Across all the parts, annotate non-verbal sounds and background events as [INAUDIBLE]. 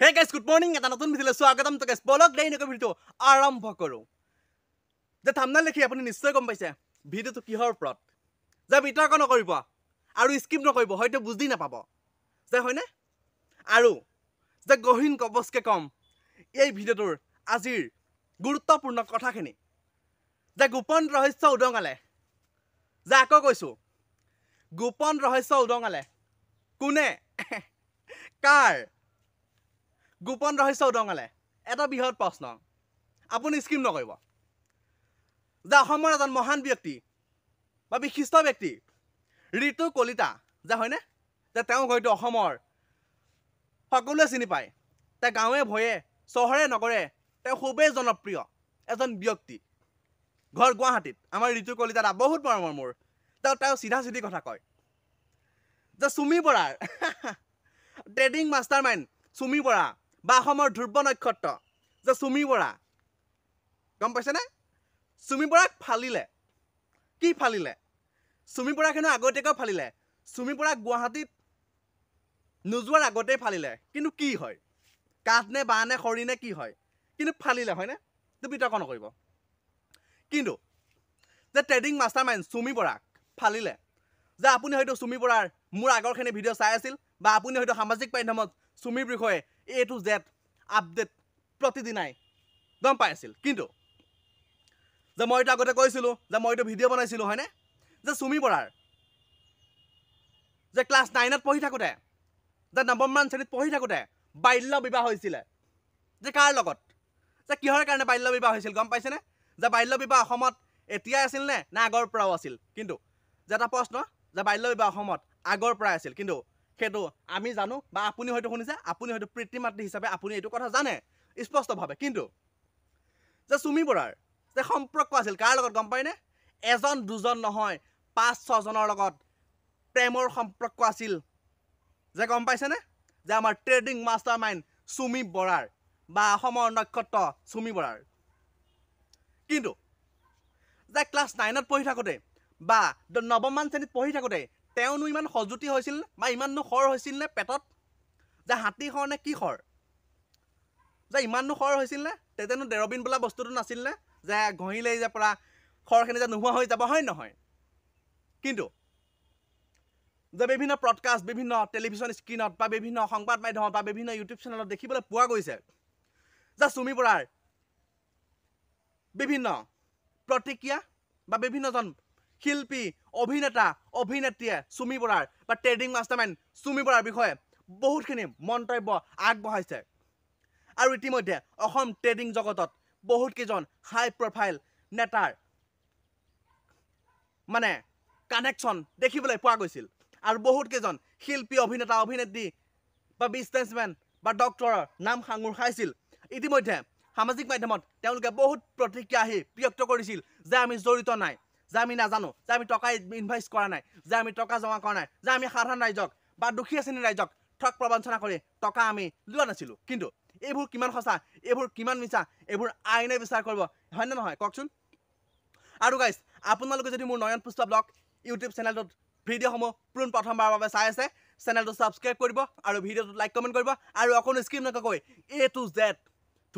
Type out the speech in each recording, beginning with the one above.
হে গাইছ good morning এটা নতুন ভিডিঅ'লৈ স্বাগতম তোকে বলক দেই এনেকুৱা ভিডিঅ'টো আৰম্ভ কৰোঁ যে থামনাল লিখি আপুনি নিশ্চয় গম পাইছে ভিডিঅ'টো কিহৰ ওপৰত যে বিতৰ্ক নকৰিব আৰু স্কিপ নকৰিব হয়তো বুজি নাপাব যে হয়নে আৰু যে গহীন কবচকৈ ক'ম এই ভিডিঅ'টোৰ আজিৰ গুৰুত্বপূৰ্ণ কথাখিনি যে গোপন ৰহস্য উদঙালে যে আকৌ কৈছোঁ গোপন ৰহস্য উদঙালে কোনে [LAUGHS] কাৰ গোপন ৰহস্য উদঙালে এটা বৃহৎ প্ৰশ্ন আপুনি স্কিম নকৰিব যে অসমৰ এজন মহান ব্যক্তি বা বিশিষ্ট ব্যক্তি ঋতু কলিতা যে হয়নে যে তেওঁক হয়তো অসমৰ সকলোৱে চিনি পায় তেওঁ গাঁৱে ভয়ে চহৰে নগৰে তেওঁ খুবেই জনপ্ৰিয় এজন ব্যক্তি ঘৰ গুৱাহাটীত আমাৰ ঋতু কলিতা কলিতাত বহুত মৰমৰ মোৰ তেওঁ তেওঁ চিধা চিধি কথা কয় যে চুমি বৰাৰ [LAUGHS] trading master mind Sumi Bora বা অসমৰ ধ্ৰুৱ নক্ষত্ৰ যে চুমি বৰা গম পাইছেনে চুমি বৰাক ফালিলে কি ফালিলে চুমি বৰাক হেনো আগতীয়াকৈ ফালিলে চুমি বৰাক গুৱাহাটীত নোযোৱাৰ আগতেই ফালিলে কিন্তু কি হয় কাঠ নে বাঁহ নে খৰি নে কি হয় কিন্তু ফালিলে হয়নে তো বিতৰ্ক নকৰিব কিন্তু যে ট্ৰেডিং মাষ্টাৰ মাইণ্ড চুমি বৰাক ফালিলে যে আপুনি হয়তো চুমি বৰাৰ মোৰ আগৰখিনি ভিডিঅ' চাই আছিল বা আপুনি হয়তো সামাজিক মাধ্যমত চুমিৰ বিষয়ে এ টু জেড আপডেট প্ৰতিদিনাই গম পাই আছিল কিন্তু যে মই এইটো আগতে কৈছিলোঁ যে মই এইটো ভিডিঅ' বনাইছিলোঁ হয়নে যে চুমি বৰাৰ যে ক্লাছ নাইনত পঢ়ি থাকোঁতে যে নৱমমান শ্ৰেণীত পঢ়ি থাকোঁতে বাল্য বিবাহ হৈছিলে যে কাৰ লগত যে কিহৰ কাৰণে বাল্য বিবাহ হৈছিল গম পাইছেনে যে বাল্য বিবাহ অসমত এতিয়াই আছিল নে নে আগৰ পৰাও আছিল কিন্তু যে এটা প্ৰশ্ন যে বাল্য বিবাহ অসমত আগৰ পৰাই আছিল কিন্তু সেইটো আমি জানো বা আপুনি হয়তো শুনিছে আপুনি হয়তো পিতৃ মাতৃ হিচাপে আপুনি এইটো কথা জানে স্পষ্টভাৱে কিন্তু যে চুমি বৰাৰ যে সম্পৰ্ক আছিল কাৰ লগত গম পাইনে এজন দুজন নহয় পাঁচ ছজনৰ লগত প্ৰেমৰ সম্পৰ্ক আছিল যে গম পাইছেনে যে আমাৰ ট্ৰেডিং মাষ্টাৰ মাইণ্ড চুমি বৰাৰ বা অসমৰ নক্ষত্ৰ চুমি বৰাৰ কিন্তু যে ক্লাছ নাইনত পঢ়ি থাকোঁতে বা নৱমান শ্ৰেণীত পঢ়ি থাকোঁতে তেওঁনো ইমান সজুতি হৈছিল বা ইমাননো খৰ হৈছিল নে পেটত যে হাতী খৰ নে কি খৰ যে ইমাননো খৰ হৈছিল নে তেতিয়ানো ডেৰবিন বোলা বস্তুটো নাছিল নে যে ঘঁহিলে যে পৰা খৰখিনি যে নোহোৱা হৈ যাব হয় নহয় কিন্তু যে বিভিন্ন প্ৰডকাষ্ট বিভিন্ন টেলিভিশ্যন স্ক্ৰীণত বা বিভিন্ন সংবাদ মাধ্যমত বা বিভিন্ন ইউটিউব চেনেলত দেখিবলৈ পোৱা গৈছে যে চুমি পৰাৰ বিভিন্ন প্ৰতিক্ৰিয়া বা বিভিন্নজন শিল্পী অভিনেতা অভিনেত্ৰীয়ে চুমি বৰাৰ বা ট্ৰেডিং মাষ্টাৰমাইণ্ড চুমি বৰাৰ বিষয়ে বহুতখিনি মন্তব্য আগবঢ়াইছে আৰু ইতিমধ্যে অসম ট্ৰেডিং জগতত বহুতকেইজন হাই প্ৰফাইল নেতাৰ মানে কানেকশ্যন দেখিবলৈ পোৱা গৈছিল আৰু বহুতকেইজন শিল্পী অভিনেতা অভিনেত্ৰী বা বিজনেছমেন বা ডক্টৰৰ নাম সাঙুৰ খাইছিল ইতিমধ্যে সামাজিক মাধ্যমত তেওঁলোকে বহুত প্ৰতিক্ৰিয়া আহি ব্যক্ত কৰিছিল যে আমি জড়িত নাই যে আমি নাজানো যে আমি টকা ইনভাইচ কৰা নাই যে আমি টকা জমা কৰা নাই যে আমি সাধাৰণ ৰাইজক বা দুখীয়া শ্ৰেণী ৰাইজক ঠগ প্ৰবঞ্চনা কৰি টকা আমি লোৱা নাছিলোঁ কিন্তু এইবোৰ কিমান সঁচা এইবোৰ কিমান মিছা এইবোৰ আইনে বিচাৰ কৰিব হয়নে নহয় কওকচোন আৰু গাইজ আপোনালোকে যদি মোৰ নয়ন পুষ্প ব্লগ ইউটিউব চেনেলটোত ভিডিঅ'সমূহ পোন প্ৰথমবাৰৰ বাবে চাই আছে চেনেলটো ছাবস্ক্ৰাইব কৰিব আৰু ভিডিঅ'টোত লাইক কমেণ্ট কৰিব আৰু অকণো স্ক্ৰীপ নকৈ এ টু জেড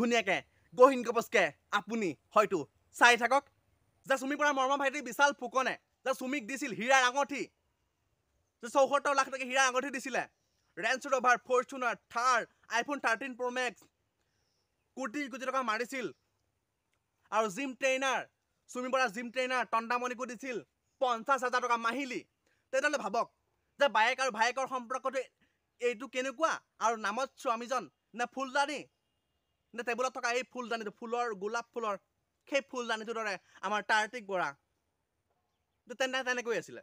ধুনীয়াকৈ গহীন গপচকৈ আপুনি হয়তো চাই থাকক যে চুমি পৰা মৰমা ভাইটি বিশাল ফুকনে যে চুমিক দিছিল হীৰাৰ আঙঠি যে চৌসত্তৰ লাখ টকা হীৰাৰ আঙঠি দিছিলে range rover fortuner Thar iPhone thirteen pro' max crore crore টকা মাৰিছিল আৰু জিম ট্ৰেইনাৰ চুমি পৰা জিম ট্ৰেইনাৰ তণ্ডামণিকো দিছিল পঞ্চাছ হাজাৰ টকা মাহিলী তেনেহ'লে ভাবক যে বায়েক আৰু ভায়েকৰ সম্পৰ্কটো এইটো কেনেকুৱা আৰু নামত স্বামীজন নে ফুলদানি নে টেবুলত থকা এই ফুলদানিটো ফুলৰ গোলাপ ফুলৰ সেই ফুল দানিটোৰ দৰে আমাৰ তাৰ্তিক বৰা তেনে তেনেকৈ আছিলে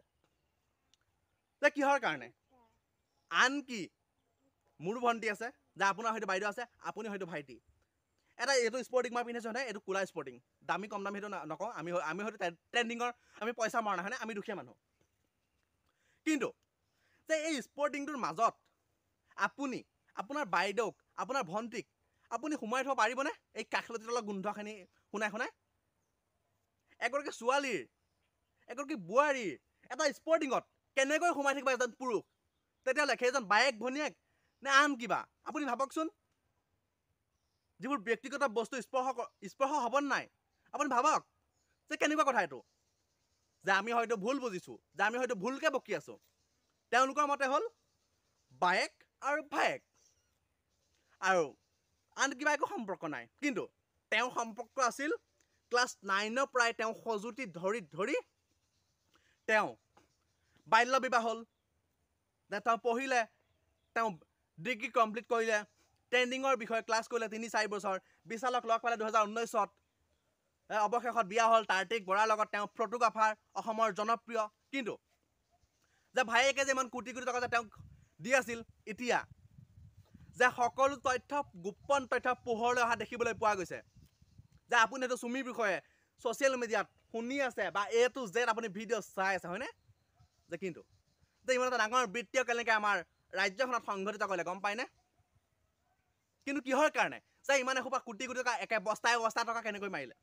যে কিহৰ কাৰণে আনকি মোৰো ভণ্টি আছে যে আপোনাৰ হয়তো বাইদেউ আছে আপুনি হয়তো ভাইটি এটা এইটো স্পৰ্টিং মই পিন্ধিছোঁ হয়নে এইটো কোলা স্পৰ্টিং দামী কম দামী সেইটো নকওঁ আমি আমি হয়তো ট্ৰেণ্ডিঙৰ আমি পইচা মৰা নাই হয়নে আমি দুখীয়া মানুহ কিন্তু যে এই স্পৰ্টিংটোৰ মাজত আপুনি আপোনাৰ বাইদেউক আপোনাৰ ভণ্টিক আপুনি সোমাই থ'ব পাৰিবনে এই কাষলতিৰ তলৰ গোন্ধখিনি শুনাই শুনাই এগৰাকী ছোৱালীৰ এগৰাকী বোৱাৰীৰ এটা স্পৰ্টিঙত কেনেকৈ সোমাই থাকিব এজন পুৰুষ তেতিয়ালৈকে সেইজন বায়েক ভনীয়েক নে আন কিবা আপুনি ভাবকচোন যিবোৰ ব্যক্তিগত বস্তু স্পৰ্শ স্পৰ্শ হ'ব নাই আপুনি ভাবক যে কেনেকুৱা কথা এইটো যে আমি হয়তো ভুল বুজিছোঁ যে আমি হয়তো ভুলকৈ বকি আছোঁ তেওঁলোকৰ মতে হ'ল বায়েক আৰু ভায়েক আৰু আন কিবা একো সম্পৰ্ক নাই কিন্তু তেওঁৰ সম্পৰ্ক আছিল ক্লাছ নাইনৰ পৰাই তেওঁ সজুতি ধৰি ধৰি তেওঁ বাল্য বিবাহ হ'ল তেওঁ পঢ়িলে তেওঁ ডিগ্ৰী কমপ্লিট কৰিলে ট্ৰেইনিঙৰ বিষয়ে ক্লাছ কৰিলে তিনি চাৰি বছৰ বিশালক লগ পালে দুহেজাৰ ঊনৈছত অৱশেষত বিয়া হ'ল তাৰ্তিক বৰাৰ লগত তেওঁ ফটোগ্ৰাফাৰ অসমৰ জনপ্ৰিয় কিন্তু যে ভায়েকে যে ইমান কোটি কোটি টকা যে তেওঁক দি আছিল এতিয়া যে সকলো তথ্য গোপন তথ্য পোহৰলৈ অহা দেখিবলৈ পোৱা গৈছে যে আপুনি এইটো চুমিৰ বিষয়ে ছ'চিয়েল মিডিয়াত শুনি আছে বা এ টু জেড আপুনি ভিডিঅ' চাই আছে হয়নে যে কিন্তু যে ইমান এটা ডাঙৰ বৃত্তীয় কেনেকৈ আমাৰ ৰাজ্যখনত সংঘটিত কৰিলে গম পাইনে কিন্তু কিহৰ কাৰণে যে ইমানে সোপা কোটি কোটি টকা একে বস্তাই বস্তা টকা কেনেকৈ মাৰিলে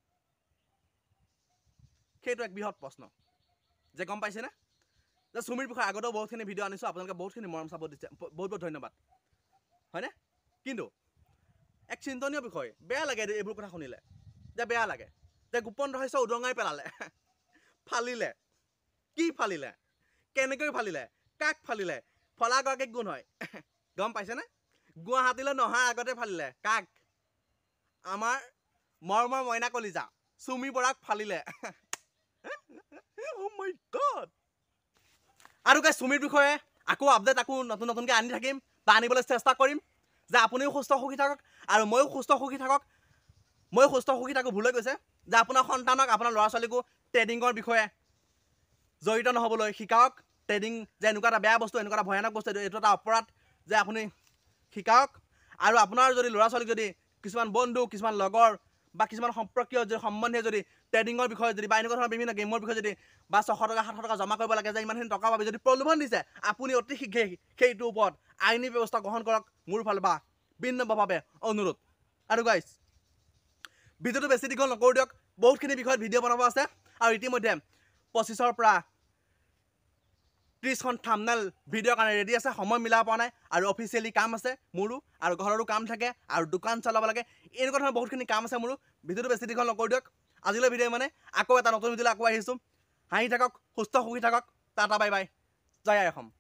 সেইটো এক বৃহৎ প্ৰশ্ন যে গম পাইছেনে যে চুমিৰ বিষয়ে আগতেও বহুতখিনি ভিডিঅ' আনিছোঁ আপোনালোকে বহুতখিনি মৰম চাব দিছে বহুত বহুত ধন্যবাদ হয়নে কিন্তু এক চিন্তনীয় বিষয় বেয়া লাগে এইবোৰ কথা শুনিলে যে বেয়া লাগে যে গোপন ৰহস্য উদঙাই পেলালে [LAUGHS] ফালিলে কি ফালিলে কেনেকৈ ফালিলে কাক ফালিলে ফলাগৰাকীক গুণ হয় [LAUGHS] গম পাইছেনে গুৱাহাটীলৈ নহাৰ আগতে ফালিলে কাক আমাৰ মৰমৰ মইনা কলিজা চুমি বৰাক ফালিলে [LAUGHS] oh আৰু কাই চুমিৰ বিষয়ে আকৌ আপডেট আকৌ নতুন নতুনকৈ আনি থাকিম বা আনিবলৈ চেষ্টা কৰিম যে আপুনিও সুস্থ সুখী থাকক আৰু ময়ো সুস্থ সুখী থাকক ময়ো সুস্থ সুখী থাকোঁ ভুলে গৈছে যে আপোনাৰ সন্তানক আপোনাৰ ল'ৰা ছোৱালীকো ট্ৰেডিঙৰ বিষয়ে জড়িত নহ'বলৈ শিকাওক ট্ৰেডিং যে এনেকুৱা এটা বেয়া বস্তু এনেকুৱা এটা ভয়ানক বস্তু এইটো এইটো এটা অপৰাধ যে আপুনি শিকাওক আৰু আপোনাৰ যদি ল'ৰা ছোৱালীক যদি কিছুমান বন্ধু কিছুমান লগৰ বা কিছুমান সম্পৰ্কীয় যদি সম্বন্ধীয় যদি ট্ৰেডিঙৰ বিষয়ে যদি বা এনেকুৱা ধৰণৰ বিভিন্ন গেমৰ বিষয়ে যদি বা ছশ টকা সাতশ টকা জমা কৰিব লাগে যে ইমানখিনি টকা বাবে যদি প্ৰলোভন দিছে আপুনি অতি শীঘ্ৰে সেইটোৰ ওপৰত আইনী ব্যৱস্থা গ্ৰহণ কৰক মোৰ ফালৰ পৰা বিনম্ৰভাৱে অনুৰোধ আৰু গাইজ ভিডিঅ'টো বেছি দীঘল নকৰোঁ দিয়ক বহুতখিনি বিষয়ত ভিডিঅ' বনাব আছে আৰু ইতিমধ্যে পঁচিছৰ পৰা ত্ৰিছখন থামনেল ভিডিঅ'ৰ কাৰণে ৰেডি আছে সময় মিলাব পৰা নাই আৰু অফিচিয়েলি কাম আছে মোৰো আৰু ঘৰৰো কাম থাকে আৰু দোকান চলাব লাগে এনেকুৱা ধৰণৰ বহুতখিনি কাম আছে মোৰো ভিডিঅ'টো বেছি দীঘল নকৰি দিয়ক আজিলৈ ভিডিঅ' মানে আকৌ এটা নতুন ভিডিঅ'লৈ আকৌ আহিছোঁ হাঁহি থাকক সুস্থ সুখী থাকক টাটা বাই বাই জয় আই অসম